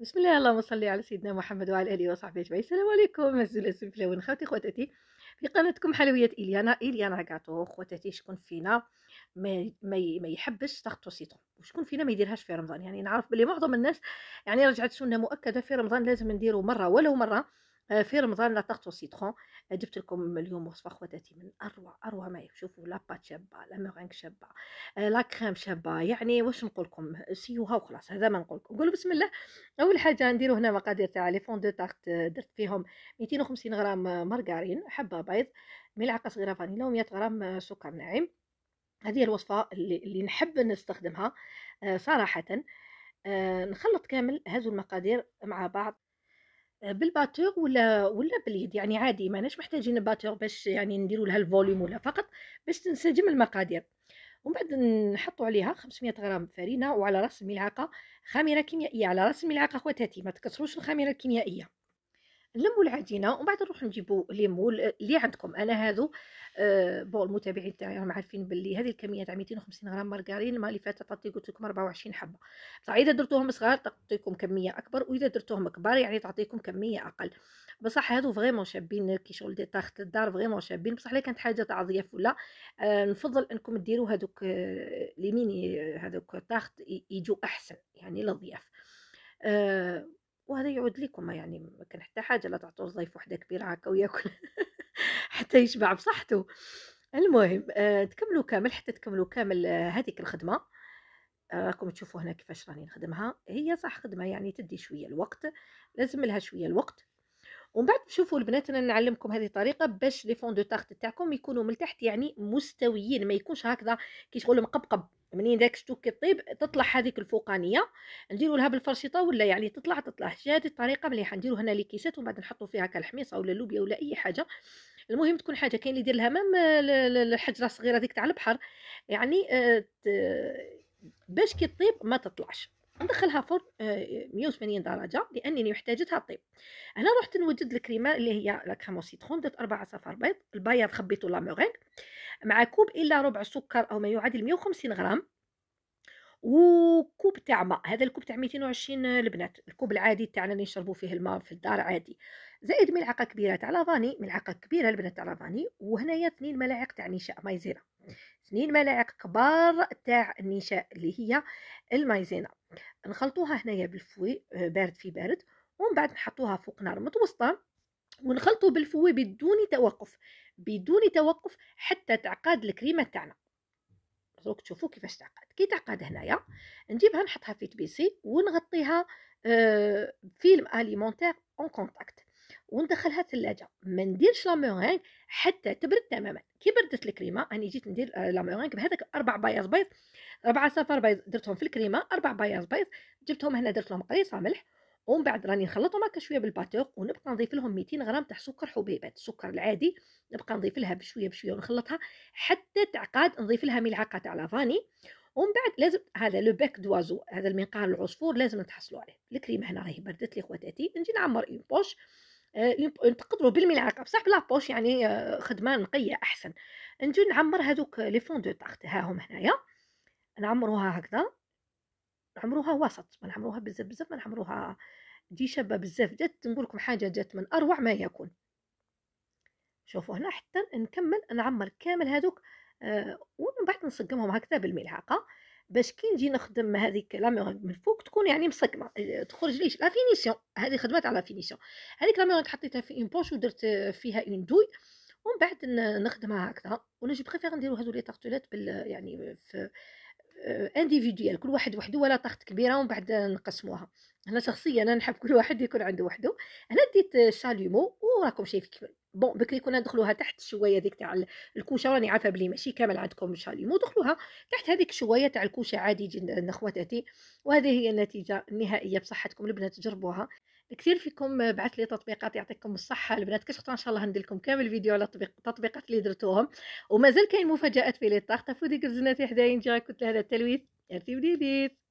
بسم الله اللهم صل على سيدنا محمد وعلى اله وصحبه اجمعين السلام عليكم عزوز الفلاوين خواتي خواتاتي في قناتكم حلويات اليانا اليانا كاطو خواتاتي شكون فينا ما ما, يحبش تخطو سيترون وشكون فينا ما يديرهاش في رمضان يعني نعرف بلي معظم الناس يعني رجعت سنه مؤكده في رمضان لازم نديرو مره ولو مره آه، في رمضان لا تاغت سيترون آه، جبت لكم اليوم وصفه خواتاتي من اروع اروع ما لا بات شابه لا مغانك شابه آه، لا كريم شابه يعني واش نقول لكم سيوها وخلاص هذا ما نقول لكم قولوا بسم الله اول حاجه نديروا هنا مقادير تاع لي فون دو تارت درت فيهم 250 غرام مارغرين حبه بيض ملعقه صغيره فانيلا و100 غرام سكر ناعم هذه الوصفه اللي, اللي نحب نستخدمها صراحه نخلط كامل هذو المقادير مع بعض بالباتور ولا ولا باليد يعني عادي ماناش محتاجين الباتور باش يعني نديروا لها الفوليوم ولا فقط باش تنسجم المقادير ومن بعد نحطوا عليها 500 غرام فرينه وعلى راس الملعقه خميره كيميائيه على راس الملعقه خواتاتي ما تكسروش الخميره الكيميائيه نلمو العجينه ومن بعد نروح نجيبوا ليمول اللي عندكم انا هذو آه بون المتابعين تاعي راهم عارفين باللي هذه الكميه تاع 250 غرام مارغرين ما اللي فاتت عطيت قلت لكم 24 حبه بصح اذا درتوهم صغار تعطيكم كميه اكبر واذا درتوهم كبار يعني تعطيكم كميه اقل بصح هذو فريمون شابين كي شغل دي تاخت الدار فريمون شابين بصح الا كانت حاجه تاع ضياف ولا آه نفضل انكم ديروا هذوك آه لي ميني هذوك آه، تاخت يجوا احسن يعني للضياف آه وهذا يعود لكم يعني ما كان حتى حاجه لا تعطوا الضيف وحده كبيره هكا وياكل حتى يشبع بصحته المهم آه تكملوا كامل حتى تكملوا كامل آه هذيك الخدمه آه، راكم تشوفوا هنا كيفاش راني نخدمها هي صح خدمه يعني تدي شويه الوقت لازم لها شويه الوقت ومن بعد تشوفوا البنات انا نعلمكم هذه الطريقه باش لي فون دو تاعكم يكونوا من تحت يعني مستويين ما يكونش هكذا كي شغل مقبقب منين داك الشوك كيطيب تطلع هذيك الفوقانيه نديرو لها بالفرشيطه ولا يعني تطلع تطلع هذه الطريقه مليحه نديرو هنا لي كيسات ومن بعد نحطو فيها كالحميصه ولا لوبيا ولا اي حاجه المهم تكون حاجه كاين اللي يدير لها مام الحجره الصغيره ديك تاع البحر يعني آه، باش كي تطيب ما تطلعش ندخلها فرن آه، 180 درجه لانني محتاجتها طيب هنا رحت نوجد الكريمه اللي هي لا كريمو سيترون درت اربع صفار بيض البياض خبيته لامورين مع كوب إلا ربع سكر أو ما يعادل 150 غرام وكوب تاع ماء هذا الكوب تاع 220 البنات الكوب العادي تاعنا اللي نشربوا فيه الماء في الدار عادي زائد ملعقه كبيره تاع لافاني ملعقه كبيره البنات تاع لافاني وهنايا 2 ملاعق تاع نشاء مايزينا 2 ملاعق كبار تاع النشاء اللي هي المايزينا نخلطوها هنايا بالفوي آه، بارد في بارد ومن بعد نحطوها فوق نار متوسطه ونخلطو بالفوي بدون توقف بدون توقف حتى تعقد الكريمه تاعنا دروك تشوفوا كيفاش تعقد كي تعقد هنايا نجيبها نحطها في تبيسي ونغطيها آه، فيلم اليمونتير اون كونتاكت وندخلها الثلاجه ما نديرش لا حتى تبرد تماما كي بردت الكريمه راني جيت ندير آه، لامورينغ بهذاك اربع بياض بيض اربعه صفار بيض درتهم في الكريمه اربع بياض بيض جبتهم هنا درت لهم قريصه ملح ومن بعد راني نخلطهم هكا شويه بالباتور ونبقى نضيف لهم 200 غرام تاع سكر حبيبات السكر العادي نبقى نضيف لها بشويه بشويه ونخلطها حتى تعقاد نضيف لها ملعقه تاع لافاني ومن بعد لازم هذا لو بيك دوازو هذا المنقار العصفور لازم تحصلوا عليه الكريمه هنا راهي بردت لي خواتاتي نجي نعمر اون بوش آه، تقدروا بالملعقه بصح بلا بوش يعني آه، خدمه نقيه احسن نجي نعمر هذوك لي فون دو تارت ها هم هنايا نعمروها هكذا نعمروها وسط ما نعمروها بزاف بزاف ما نعمروها دي شابه بزاف جات نقول لكم حاجه جات من اروع ما يكون شوفوا هنا حتى نكمل نعمر كامل هذوك آه ومن بعد نسقمهم هكذا بالملعقه باش كي نجي نخدم هذيك لاميرونغ من فوق تكون يعني مسقمه آه، تخرج ليش لا فينيسيون هذه خدمات على فينيسيون هذيك لاميرونغ حطيتها في اون بوش ودرت فيها اون دوي ومن بعد نخدمها هكذا وانا جو بريفير نديرو هذو لي طارتولات بال يعني في انديفيديوال آه، كل واحد وحده ولا طاخت كبيره ومن بعد نقسموها انا شخصيا انا نحب كل واحد يكون عنده وحده انا ديت شاليمو وراكم شايفين كيف بون بكري كنا ندخلوها تحت شويه ديك تاع الكوشه راني عارفه بلي ماشي كامل عندكم شاليمو دخلوها تحت هذيك شويه تاع الكوشه عادي جدا اخواتاتي وهذه هي النتيجه النهائيه بصحتكم البنات تجربوها كثير فيكم بعث لي تطبيقات يعطيكم الصحه البنات كشخطه ان شاء الله ندير لكم كامل فيديو على التطبيقات اللي درتوهم ومازال كاين مفاجات في لي طاخ تفودي كرزناتي حدايا نجي كنت لهذا التلويث ارتي بديديت